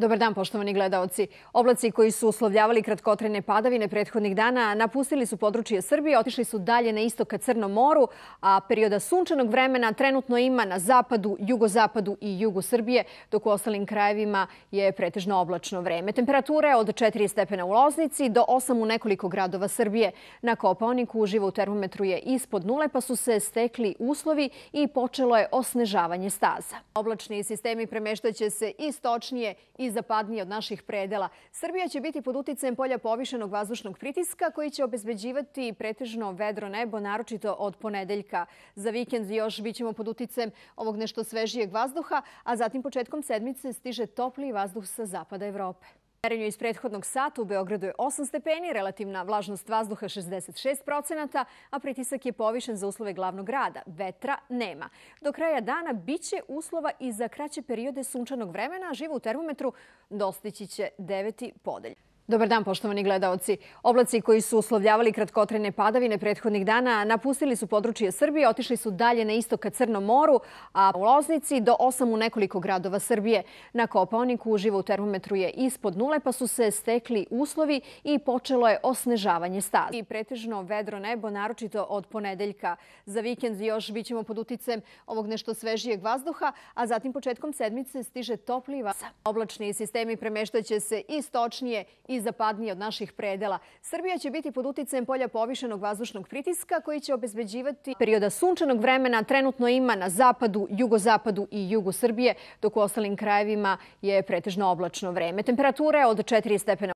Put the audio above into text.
Dobar dan, poštovani gledaoci. Oblaci koji su uslovljavali kratkotrene padavine prethodnih dana napustili su područje Srbije, otišli su dalje na istok ka Crnom moru, a perioda sunčanog vremena trenutno ima na zapadu, jugozapadu i jugu Srbije, dok u ostalim krajevima je pretežno oblačno vreme. Temperatura je od 4 stepena u Loznici do 8 u nekoliko gradova Srbije. Na Kopaoniku uživo u termometru je ispod nule, pa su se stekli uslovi i počelo je osnežavanje staza. Oblačni sistemi premeštaće se istočnije i zapadnije od naših predela. Srbija će biti pod uticajem polja povišenog vazdušnog pritiska koji će obezbeđivati pretežno vedro nebo, naročito od ponedeljka. Za vikend još bit ćemo pod uticajem ovog nešto svežijeg vazduha, a zatim početkom sedmice stiže topli vazduh sa zapada Evrope. Merenje iz prethodnog sata u Beogradu je 8 stepeni, relativna vlažnost vazduha 66%, a pritisak je povišen za uslove glavnog grada. Vetra nema. Do kraja dana biće uslova i za kraće periode sunčanog vremena, a živo u termometru dostići će 9. podelj. Dobar dan, poštovani gledaoci. Oblaci koji su uslovljavali kratkotrene padavine prethodnih dana napustili su područje Srbije, otišli su dalje na istok ka Crnom moru, a u Loznici do osam u nekoliko gradova Srbije. Na Kopaoniku uživo u termometru je ispod nule, pa su se stekli uslovi i počelo je osnežavanje staza. I pretežno vedro nebo, naročito od ponedeljka. Za vikend još bit ćemo pod uticem ovog nešto svežijeg vazduha, a zatim početkom sedmice stiže topliva. Oblačni sistemi premeštaće se istočnije i zapadnije od naših predela. Srbija će biti pod uticajem polja povišenog vazdušnog pritiska koji će obezbeđivati perioda sunčanog vremena trenutno ima na zapadu, jugozapadu i jugu Srbije, dok u ostalim krajevima je pretežno oblačno vreme. Temperature od 4 stepena